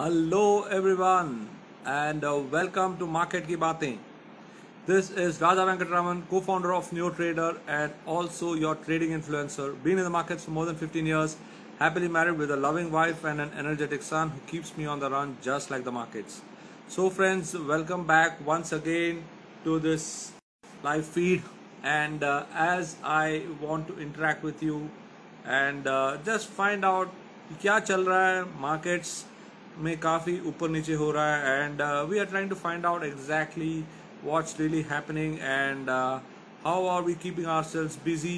Hello everyone and uh, welcome to Market Ki Baatein. This is Raja Venkatraman, co-founder of Trader and also your trading influencer. Been in the markets for more than 15 years, happily married with a loving wife and an energetic son who keeps me on the run just like the markets. So friends, welcome back once again to this live feed and uh, as I want to interact with you and uh, just find out क्या चल रहा है markets. में काफ़ी ऊपर नीचे हो रहा है and we are trying to find out exactly what's really happening and how are we keeping ourselves busy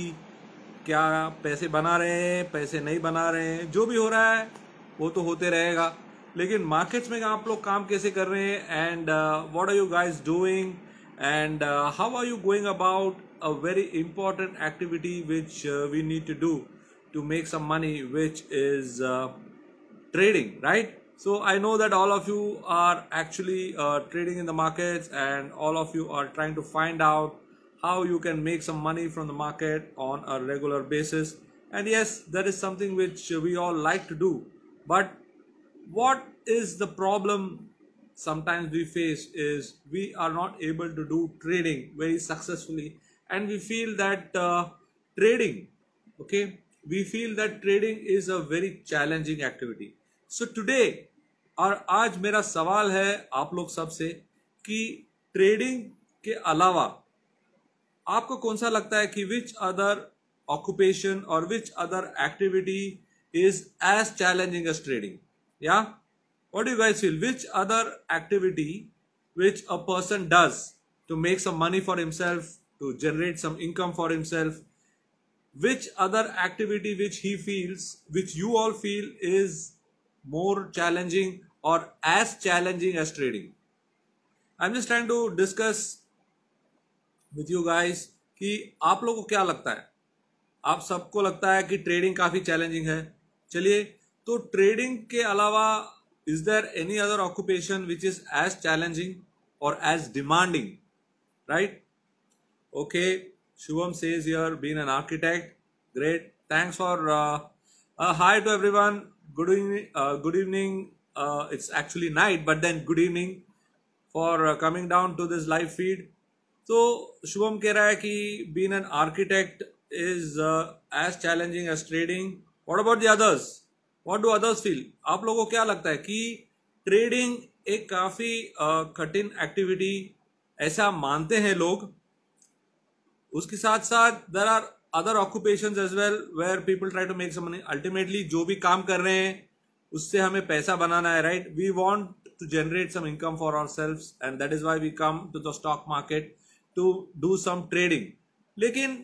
क्या पैसे बना रहे हैं पैसे नहीं बना रहे हैं जो भी हो रहा है वो तो होते रहेगा लेकिन मार्केट्स में आप लोग काम कैसे कर रहे हैं and what are you guys doing and how are you going about a very important activity which we need to do to make some money which is trading right So I know that all of you are actually uh, trading in the markets and all of you are trying to find out how you can make some money from the market on a regular basis. And yes, that is something which we all like to do. But what is the problem sometimes we face is we are not able to do trading very successfully and we feel that uh, trading okay we feel that trading is a very challenging activity so today और आज मेरा सवाल है आप लोग सबसे कि trading के अलावा आपको कौन सा लगता है कि विच अदर ऑक्यूपेशन और which other activity is as challenging as trading या what you guys feel which other activity which a person does to make some money for himself to generate some income for himself which other activity which he feels which you all feel is challenging और as challenging as trading I am just trying to discuss with you guys कि आप लोगों को क्या लगता है आप सबको लगता है कि ट्रेडिंग काफ़ी चैलेंजिंग है चलिए तो ट्रेडिंग के अलावा is there any other occupation which is as challenging और as demanding right okay Shubham says you're been an architect great thanks for hi to everyone good evening uh, good evening uh, it's actually night but then good evening for uh, coming down to this live feed तो शुभम कह रहा है कि been an architect is as challenging as trading what about the others what do others feel आप लोगों को क्या लगता है कि ट्रेडिंग एक काफ़ी uh, कठिन एक्टिविटी ऐसा मानते हैं लोग उसके साथ साथ there are other occupation as well where people try to make some money ultimately जो भी काम कर रहे हैं उससे हमें पैसा बनाना है right we want to generate some income for our self and that is why we come to the stock market to do some trading लेकिन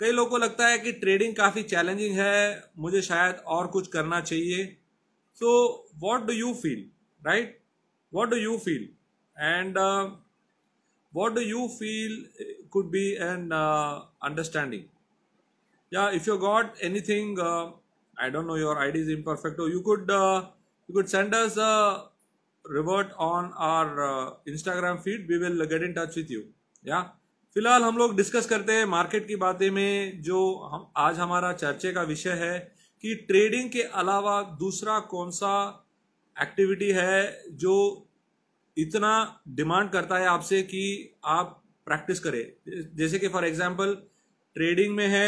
कई लोगों को लगता है कि ट्रेडिंग काफ़ी चैलेंजिंग है मुझे शायद और कुछ करना चाहिए so what do you feel right what do you feel and what do you feel could be and understanding yeah if you got anything uh, i don't know your id is imperfecto you could uh, you could send us a revert on our uh, instagram feed we will get in touch with you yeah फिलहाल हम लोग discuss करते हैं market की बातें में जो हम आज हमारा चर्चे का विषय है कि ट्रेडिंग के अलावा दूसरा कौन सा एक्टिविटी है जो इतना डिमांड करता है आपसे कि आप प्रैक्टिस करें जैसे कि फॉर एग्जांपल ट्रेडिंग में है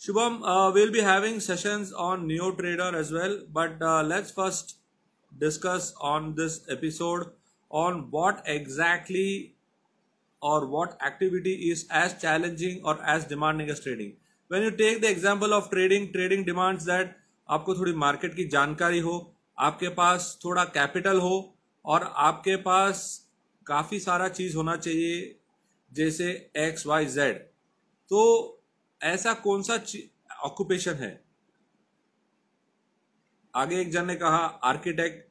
Shubham, uh, we'll be having sessions on Neo Trader as well, but uh, let's first discuss on this episode on what exactly or what activity is as challenging or as demanding as trading. When you take the example of trading, trading demands that आपको थोड़ी market की जानकारी हो आपके पास थोड़ा capital हो और आपके पास काफ़ी सारा चीज़ होना चाहिए जैसे एक्स वाई जेड तो ऐसा कौन सा ऑक्यूपेशन है आगे एक जन ने कहा आर्किटेक्ट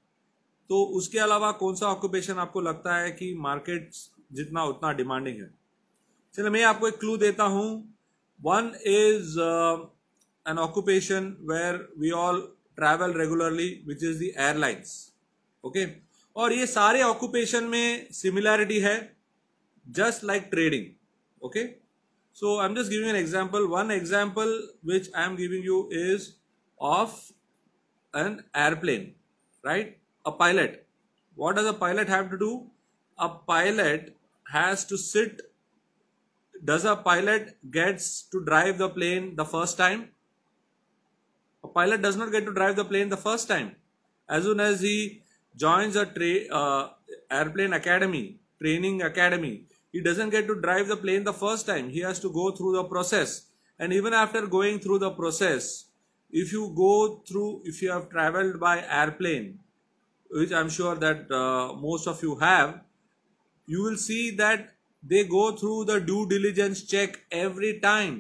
तो उसके अलावा कौन सा ऑक्यूपेशन आपको लगता है कि मार्केट जितना उतना डिमांडिंग है चलो मैं आपको एक क्लू देता हूं one is an occupation where we all travel regularly which is the airlines okay और ये सारे ऑक्यूपेशन में सिमिलैरिटी है just like trading okay So I'm just giving an example. One example which I'm giving you is of an airplane, right? A pilot. What does a pilot have to do? A pilot has to sit. Does a pilot gets to drive the plane the first time? A pilot does not get to drive the plane the first time. As soon as he joins a tra- uh, airplane academy, training academy, he doesn't get to drive the plane the first time. He has to go through the process. And even after going through the process, if you go through, if you have traveled by airplane, which I'm sure that uh, most of you have, you will see that they go through the due diligence check every time.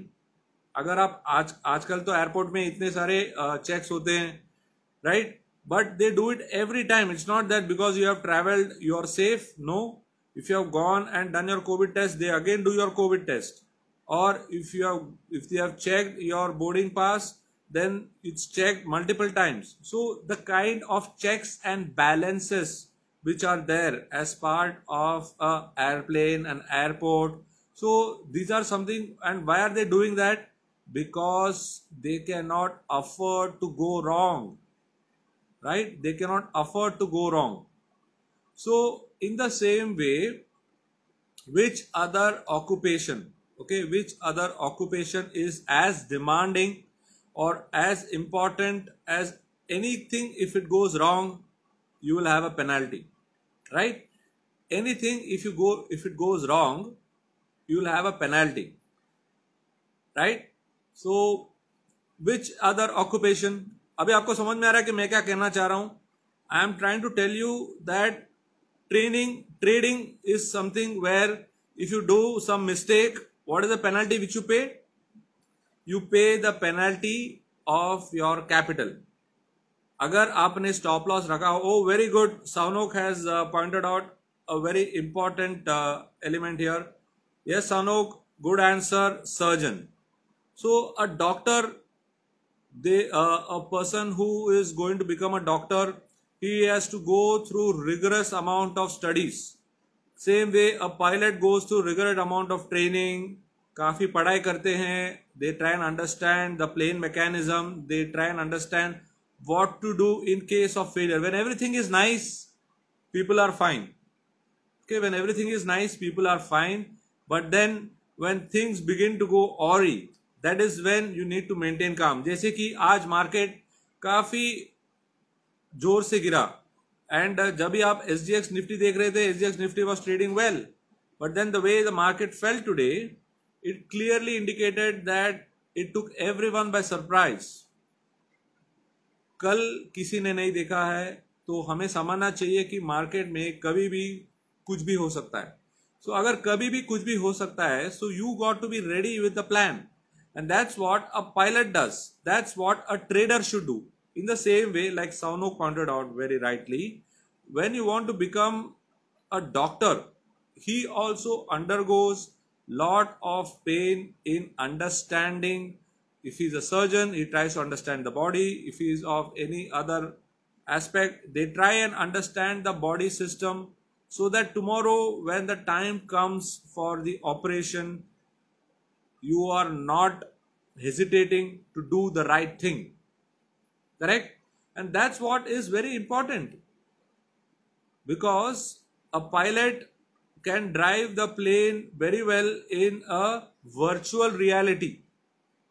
अगर आप आज आजकल तो airport में इतने सारे checks uh, होते हैं right but they do it every time it's not that because you have travelled you are safe no if you have gone and done your covid test they again do your covid test or if you have if they have checked your boarding pass then it's checked multiple times so the kind of checks and balances which are there as part of a airplane an airport so these are something and why are they doing that because they cannot afford to go wrong right they cannot afford to go wrong so in the same way, which other occupation, okay, which other occupation is as demanding or as important as anything if it goes wrong, you will have a penalty, right? Anything if you go, if it goes wrong, you will have a penalty, right? So, which other occupation? अभी आपको समझ में आ रहा है कि मैं क्या कहना चाह रहा हूं I am trying to tell you that training trading is something where if you do some mistake what is the penalty which you pay you pay the penalty of your capital अगर आपने stop loss रखा oh very good सावनोक pointed out a very important important uh, element here. Yes, सावनोक good answer surgeon so a doctor they uh, a person who is going to become a doctor he has to go through rigorous amount of studies same way a pilot goes through rigorous amount of training काफ़ी पढ़ाई करते हैं they try and understand the plane mechanism they try and understand what to do in case of failure when everything is nice people are fine okay when everything is nice people are fine but then when things begin to go awry that is when you need to maintain calm जैसे कि आज market काफ़ी जोर से गिरा and uh, जब भी आप एस डी एक्स निफ्टी देख रहे थे S G X Nifty was trading well but then the way the market fell today it clearly indicated that it took everyone by surprise कल किसी ने नहीं देखा है तो हमें समझना चाहिए कि मार्केट में कभी भी कुछ भी हो सकता है सो so, अगर कभी भी कुछ भी हो सकता है so you got to be ready with the plan and that's what a pilot does that's what a trader should do In the same way, like Sauno pointed out very rightly, when you want to become a doctor, he also undergoes lot of pain in understanding. If he's a surgeon, he tries to understand the body. If he's of any other aspect, they try and understand the body system so that tomorrow when the time comes for the operation, you are not hesitating to do the right thing correct and that's what is very important because a pilot can drive the plane very well in a virtual reality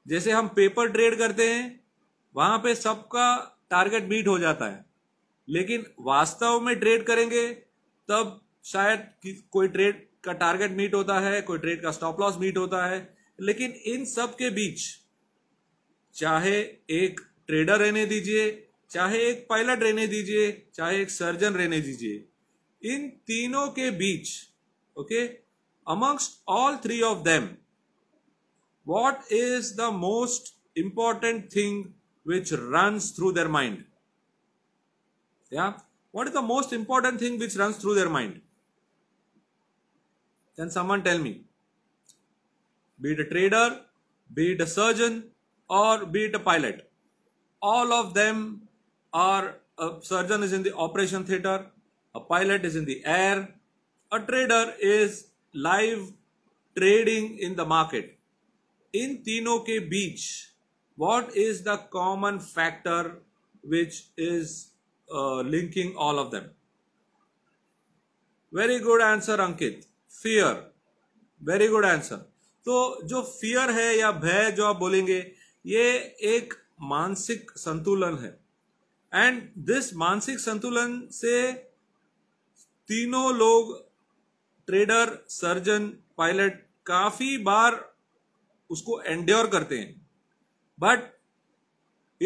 जैसे हम paper trade करते हैं वहां पे सबका target meet हो जाता है लेकिन वास्तव में ट्रेड करेंगे तब शायद कोई ट्रेड का टारगेट मीट होता है कोई ट्रेड का स्टॉप लॉस मीट होता है लेकिन इन सब के बीच चाहे एक ट्रेडर रहने दीजिए चाहे एक पायलट रहने दीजिए चाहे एक सर्जन रहने दीजिए इन तीनों के बीच okay amongst all three of them what is the most important thing which run through their mind what is the most important thing which run through their mind can someone tell me beat a trader beat a surgeon और beat a pilot all of them are a surgeon is in the operation theater, a pilot is in the air, a trader is live trading in the market. in tino ke बीच what is the common factor which is uh, linking all of them very good answer ankit fear very good answer तो जो fear है या भय जो आप बोलेंगे ये एक मानसिक संतुलन है एंड दिस मानसिक संतुलन से तीनों लोग ट्रेडर सर्जन पायलट काफी बार उसको एंड्योर करते हैं but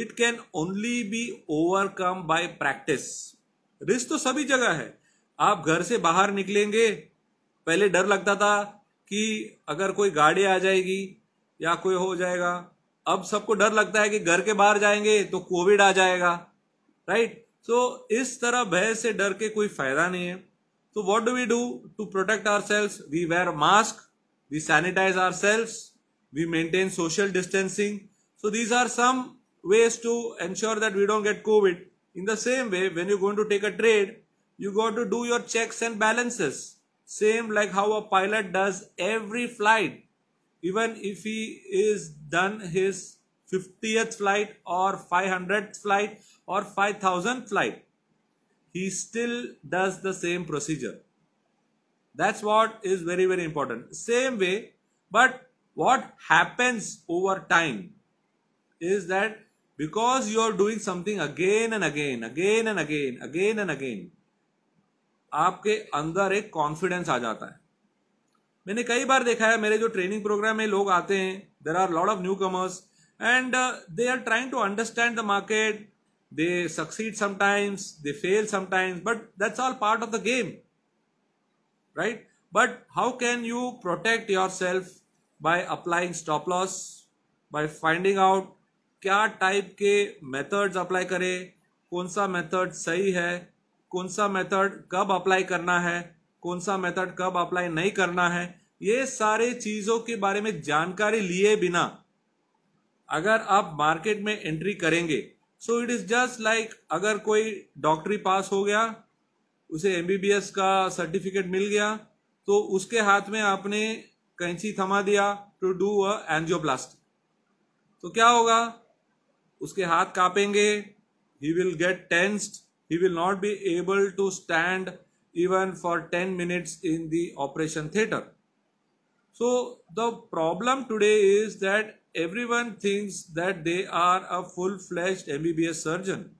it can only be overcome by practice risk तो सभी जगह है आप घर से बाहर निकलेंगे पहले डर लगता था कि अगर कोई गाड़ी आ जाएगी या कोई हो जाएगा अब सबको डर लगता है कि घर के बाहर जाएंगे तो कोविड आ जाएगा राइट right? सो so, इस तरह भय से डर के कोई फायदा नहीं है तो what do we do to protect our selves we wear mask we sanitise our selves we maintain social distancing so these are some ways to ensure that we don't get COVID in the same way when you going to take a trade you got to do your check and balances same like how a pilot does every flight even if he is done his 50th flight or 500th flight or 5000th flight he still does the same procedure that's what is very very important same way but what happens over time is that because you are doing something again and again again and again again and again आपके अंदर एक confidence आ जाता है मैंने कई बार देखा है मेरे जो ट्रेनिंग प्रोग्राम में लोग आते हैं there are lot of newcomers and they are trying to understand the market they succeed sometimes they fail sometimes but that's all part of the game right but how can you protect yourself by applying stop loss by finding out क्या type के methods apply करें कौन सा method सही है कौन सा method कब अप्लाई करना है कौन सा मेथड कब अप्लाई नहीं करना है ये सारे चीजों के बारे में जानकारी लिए बिना अगर आप मार्केट में एंट्री करेंगे so it is just like अगर कोई डॉक्टरी पास हो गया उसे एमबीबीएस का सर्टिफिकेट मिल गया तो उसके हाथ में आपने कैंची थमा दिया टू डू अ एंजियोप्लास्ट तो क्या होगा उसके हाथ कापेंगे he will get tensed he will not be able to stand even for 10 minutes in the operation theater. So the problem today is that everyone thinks that they are a full-fledged MBBS surgeon.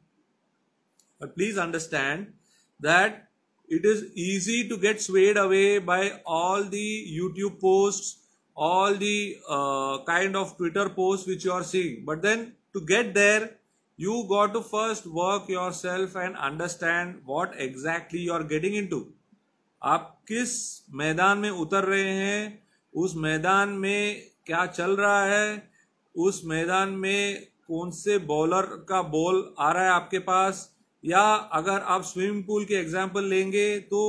But please understand that it is easy to get swayed away by all the YouTube posts, all the uh, kind of Twitter posts which you are seeing. But then to get there, you got to first work yourself and understand what exactly you are getting into. आप किस मैदान में उतर रहे हैं उस मैदान में क्या चल रहा है उस मैदान में कौन से बॉलर का बॉल आ रहा है आपके पास या अगर आप स्विमिंग पूल के एग्जाम्पल लेंगे तो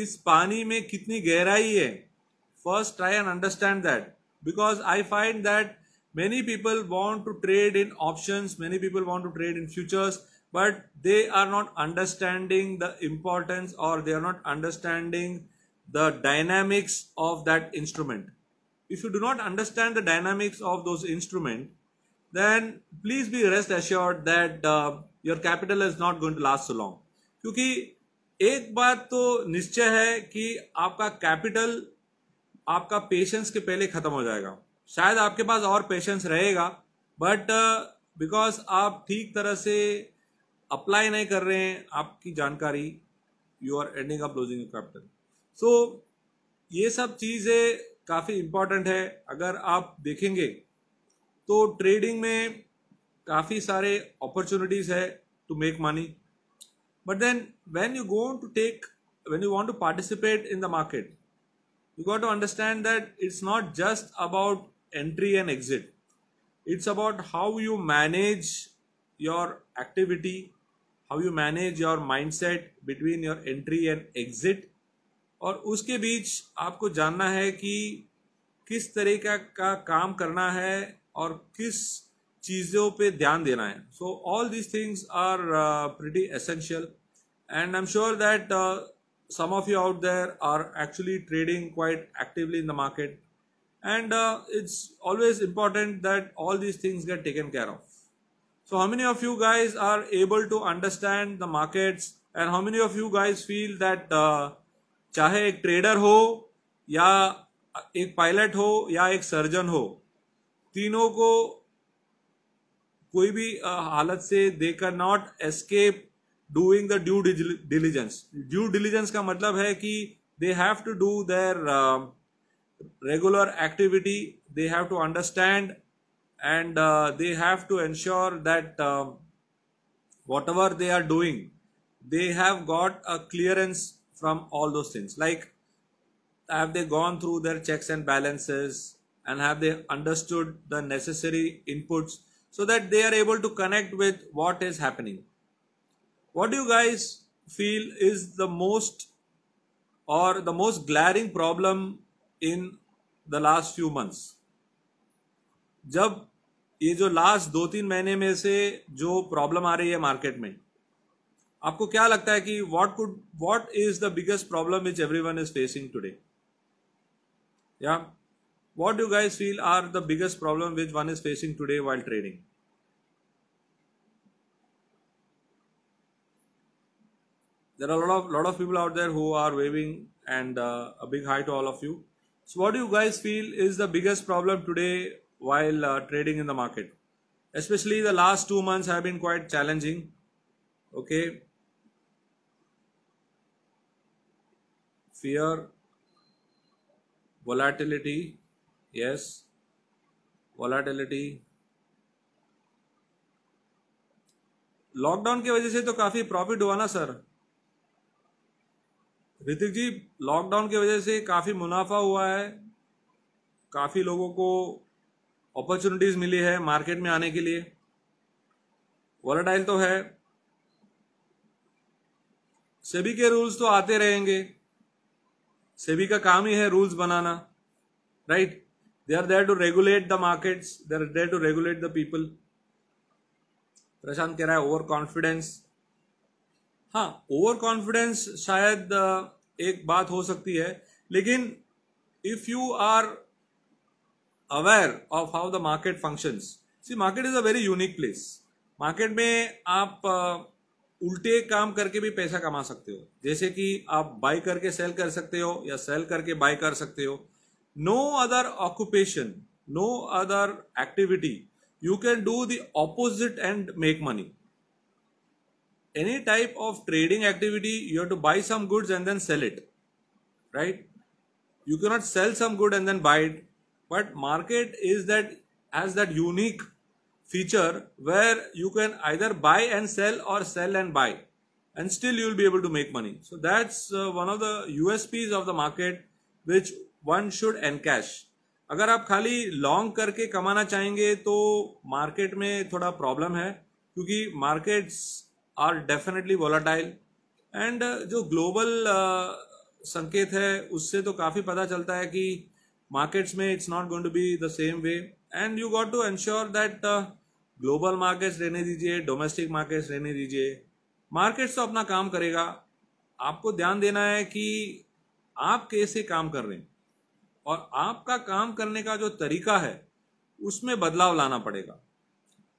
इस पानी में कितनी गहराई है first try and understand that because I find that many people want to trade in options many people want to trade in futures but they are not understanding the importance or they are not understanding the dynamics of that instrument if you do not understand the dynamics of those instrument then please be rest assured that uh, your capital is not going to last so long kyunki ek baat to nischay hai ki aapka capital aapka patience ke pehle khatam ho jayega शायद आपके पास और patience रहेगा but because uh, आप ठीक तरह से apply नहीं कर रहे हैं आपकी जानकारी you are ending up losing capital so ये सब चीज़ें काफ़ी इंपॉर्टेंट है अगर आप देखेंगे तो ट्रेडिंग में काफ़ी सारे अपॉर्चुनिटीज़ है to make money but then when you go to take when you want to participate in the market you got to understand that it's not just about entry and exit it's about how you manage your activity how you manage your mindset between your entry and exit और उसके बीच आपको जानना है कि किस तरह का, का काम करना है और किस चीज़ों पे ध्यान देना है so all these things are pretty essential and I am sure that some of you out there are actually trading quite actively in the market and uh, it's always important that all these things get taken care of. So how many of you guys are able to understand the markets and how many of you guys feel that uh, चाहे एक trader हो या एक pilot हो या एक surgeon हो तीनों को कोई भी हालत से they can not escape doing the due diligence due diligence का मतलब है कि they have to do their regular activity they have to understand and uh, they have to ensure that um, whatever they are doing they have got a clearance from all those things like have they gone through their checks and balances and have they understood the necessary inputs so that they are able to connect with what is happening what do you guys feel is the most or the most glaring problem in the last few months जब ये जो last दो तीन महीने में से जो problem आ रही है मार्केट में आपको क्या लगता है कि what could what is the biggest problem which everyone is facing today या what you guys feel are the biggest problem which one is facing today wild trading there are lot of lot of people out there who are waving and a big hi to all of you So what do you guys feel is the biggest problem today while uh, trading in the market? Especially the last two months have been quite challenging. Okay. Fear, volatility, yes, volatility, Lockdown की वजह से तो काफी profit हुआ ना sir. Hrithik जी lockdown की वजह से काफ़ी मुनाफा हुआ है काफ़ी लोगों को अपॉर्चुनिटीज़ मिली है मार्केट में आने के लिए वॉलेटाइल तो है सेबी के रूल्स तो आते रहेंगे सेबी का काम ही है रूल्स बनाना right they are there to regulate the markets they are there to regulate the people Prashant कह रहा है ओवर कॉन्फिडेंस हाँ ओवर कॉन्फिडेंस शायद एक बात हो सकती है लेकिन if you are aware of how the market functions see market is a very unique place market में आप उल्टे काम करके भी पैसा कमा सकते हो जैसे कि आप बाय करके सेल कर सकते हो या सेल करके बाय कर सकते हो no other occupation no other activity you can do the opposite and make money any type of trading activity you have to buy some goods and then sell it right you cannot sell some good and then buy it but market is that has that unique feature where you can either buy and sell or sell and buy and still you will be able to make money so that's uh, one of the usps of the market which one should encash अगर आप खाली long करके कमाना चाहेंगे तो market में थोड़ा problem है क्योंकि markets are definitely volatile and जो ग्लोबल uh, संकेत है उससे तो काफ़ी पता चलता है कि मार्केट्स में it's not going to be the same way and you got to ensure that global markets रहने दीजिए डोमेस्टिक मार्केट्स रहने दीजिए मार्केट्स तो अपना काम करेगा आपको ध्यान देना है कि आप कैसे काम कर रहे हैं और आपका काम करने का जो तरीका है उसमें बदलाव लाना पड़ेगा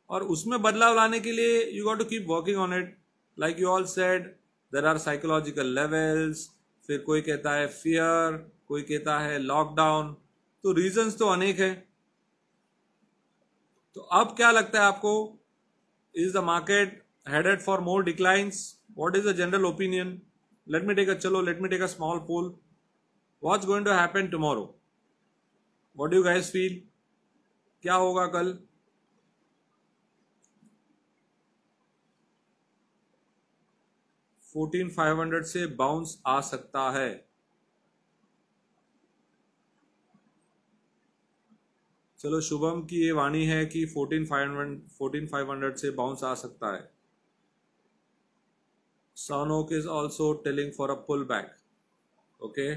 और उसमें बदलाव लाने के लिए you got to keep working on it like you all said there are psychological levels फिर कोई कहता है फियर कोई कहता है लॉकडाउन तो रीजंस तो अनेक है तो अब क्या लगता है आपको is the market headed for more declines what is the general opinion let me take a चलो let me take a small poll what's going to happen tomorrow what you guys feel क्या होगा कल fourteen five hundred से bounce आ सकता है चलो शुभम की ये वाणी है कि fourteen five hundred fourteen five hundred से बाउंस आ सकता है is also telling for a pull back okay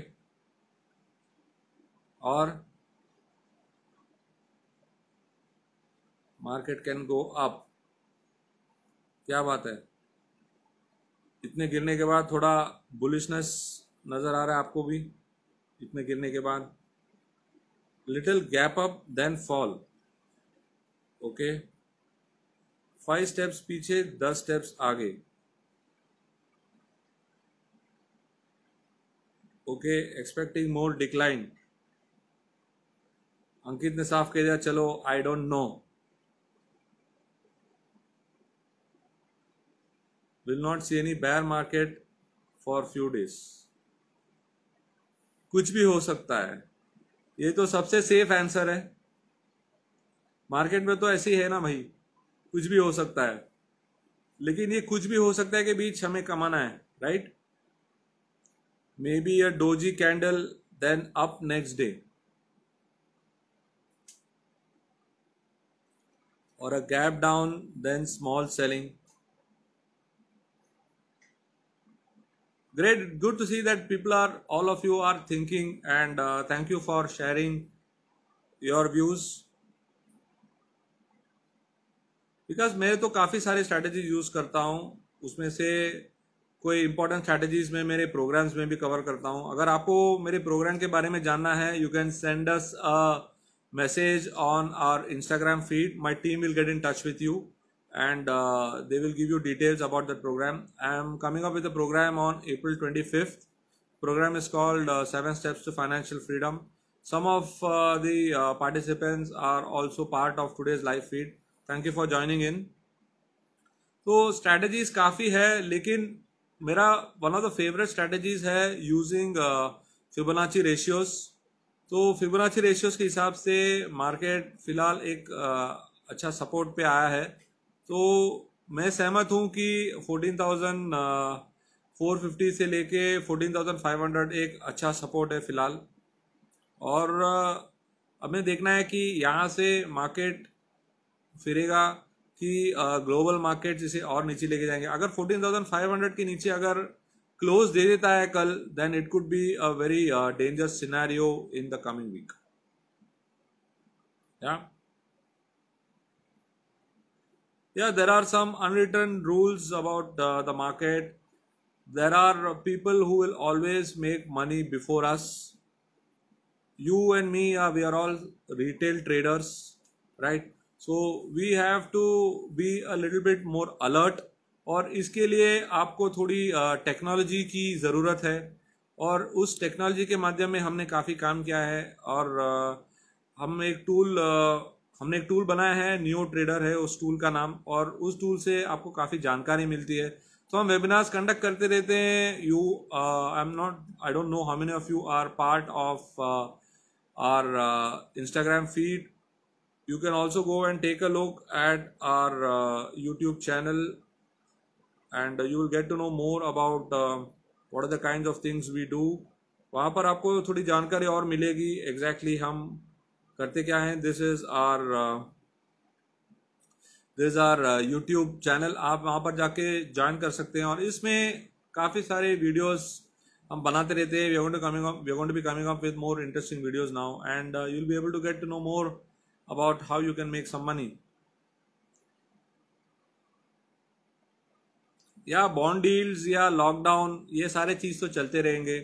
और मार्केट कैन गो अप क्या बात है इतने गिरने के बाद थोड़ा बुलिशनेस नज़र आ रहा है आपको भी इतने गिरने के बाद little gap up then fall okay five steps पीछे दस स्टेप्स आगे okay expecting more decline Ankit ने साफ कह दिया चलो I don't know will not see any bear market for few days कुछ भी हो सकता है ये तो सबसे सेफ आंसर है मार्केट में तो ऐसे ही है ना भाई कुछ भी हो सकता है लेकिन ये कुछ भी हो सकता है के बीच हमें कमाना है right maybe a doji candle then up next day और a gap down then small selling great good to see that people are all of you are thinking and uh, thank you for sharing your views because मैं तो काफ़ी सारे strategies use करता हूँ उसमें से कोई इंपॉर्टेंट स्ट्रैटेजीज में मेरे प्रोग्राम्स में भी कवर करता हूँ अगर आपको मेरे प्रोग्राम के बारे में जानना है you can send us a message on our Instagram feed my team will get in touch with you and uh, they will give you details about that program. I am coming up with a program on April 25th. Program is called uh, seven Steps to Financial Freedom. Some of uh, the uh, participants are also part of today's live feed. Thank you for joining in. so strategies काफ़ी है लेकिन मेरा one of the favourite strategies है uh, Fibonacci ratios तो Fibonacci ratios के हिसाब से market फिलहाल एक अच्छा सपोर्ट पे आया है तो मैं सहमत हूँ कि फोर्टीन थाउजेंड फोर फिफ्टी से लेके फोर्टीन थाउजेंड फाइव हंड्रेड एक अच्छा सपोर्ट है फिलहाल और हमें देखना है कि यहाँ से मार्केट फिरेगा कि ग्लोबल मार्केट जिसे और नीचे लेके जाएंगे अगर फोर्टीन थाउजेंड फाइव हंड्रेड के नीचे अगर क्लोज दे देता है कल then it could be a very dangerous scenario in the coming week या yeah there are some unwritten rules about uh, the market there are people who will always make money before us you and me uh, we are all retail traders right so we have to be a little bit more alert और इसके लिए आपको थोड़ी technology की ज़रूरत है और उस टेक्नोलॉजी के माध्यम में हमने काफ़ी काम किया है और हम एक टूल हमने एक टूल बनाया है न्यू ट्रेडर है उस टूल का नाम और उस टूल से आपको काफ़ी जानकारी मिलती है तो हम वेबिनार्स कंडक्ट करते रहते हैं you I am not I don't know how many of you are part of our Instagram feed you can also go and take a look at our YouTube channel and you will get to know more about what are the kind of things we do वहाँ पर आपको थोड़ी जानकारी और मिलेगी exactly exactly हम करते क्या हैं this is our this is our YouTube channel आप वहां पर जाके ज्वाइन कर सकते हैं और इसमें काफ़ी सारे वीडियोस हम बनाते रहते हैं we going to coming we going to be coming up with more interesting videos now and you will be able to get to know more about how you can make some money या bond deals या lockdown ये सारे चीज़ तो चलते रहेंगे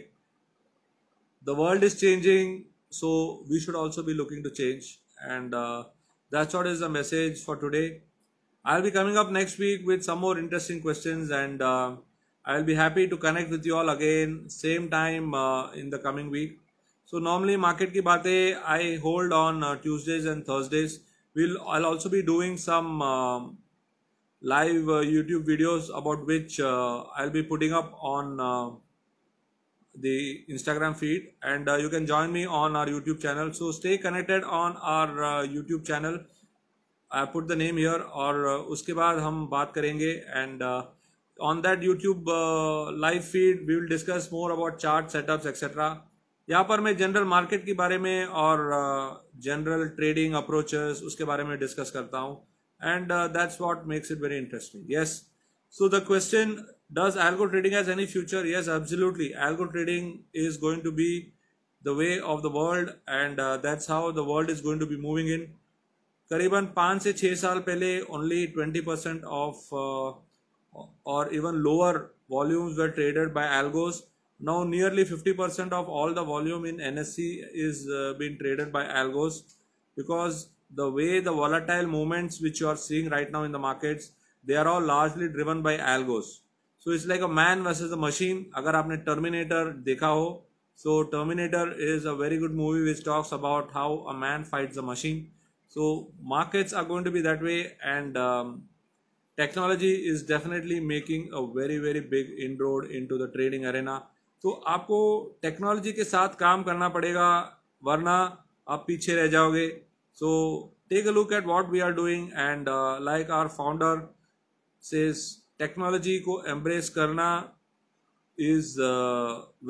the world is changing so we should also be looking to change and uh, that's what is the message for today i'll be coming up next week with some more interesting questions and uh, i'll be happy to connect with you all again same time uh, in the coming week so normally market ki baate i hold on uh, tuesdays and thursdays we'll i'll also be doing some um, live uh, youtube videos about which uh, i'll be putting up on the Instagram feed and uh, you can join me on our YouTube channel. So stay connected on our uh, YouTube channel. I put the name here or uh, uske baad hum baat karenge and uh, on that YouTube uh, live feed we will discuss more about chart setups etc. यहाँ पर मैं general market के बारे में और general trading approaches उसके बारे में डिस्कस करता हूँ and that's what makes it very interesting yes so the question Does algo trading has any future? Yes, absolutely. Algo trading is going to be the way of the world and uh, that's how the world is going to be moving in. करीबन पाँच से छः साल only 20% of of uh, or even lower volumes were traded by algos. now nearly 50% of all the volume in NSC is uh, being traded by algos because the way the volatile movements which you are seeing right now in the markets they are all largely driven by algos so it's like a man versus the machine अगर आपने Terminator देखा हो so Terminator is a very good movie which talks about how a man fights a machine so markets are going to be that way and um, technology is definitely making a very very big inroad into the trading arena तो आपको technology के साथ काम करना पड़ेगा वरना आप पीछे रह जाओगे so take a look at what we are doing and like our founder says technology को एम्ब्रेस करना is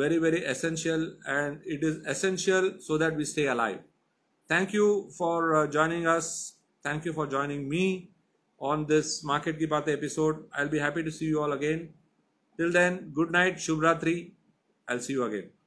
very very essential and it is essential so that we stay alive thank you for joining us thank you for joining me on this market की बातें episode I'll be happy to see you all again till then good night शुभ रात्रि I C you again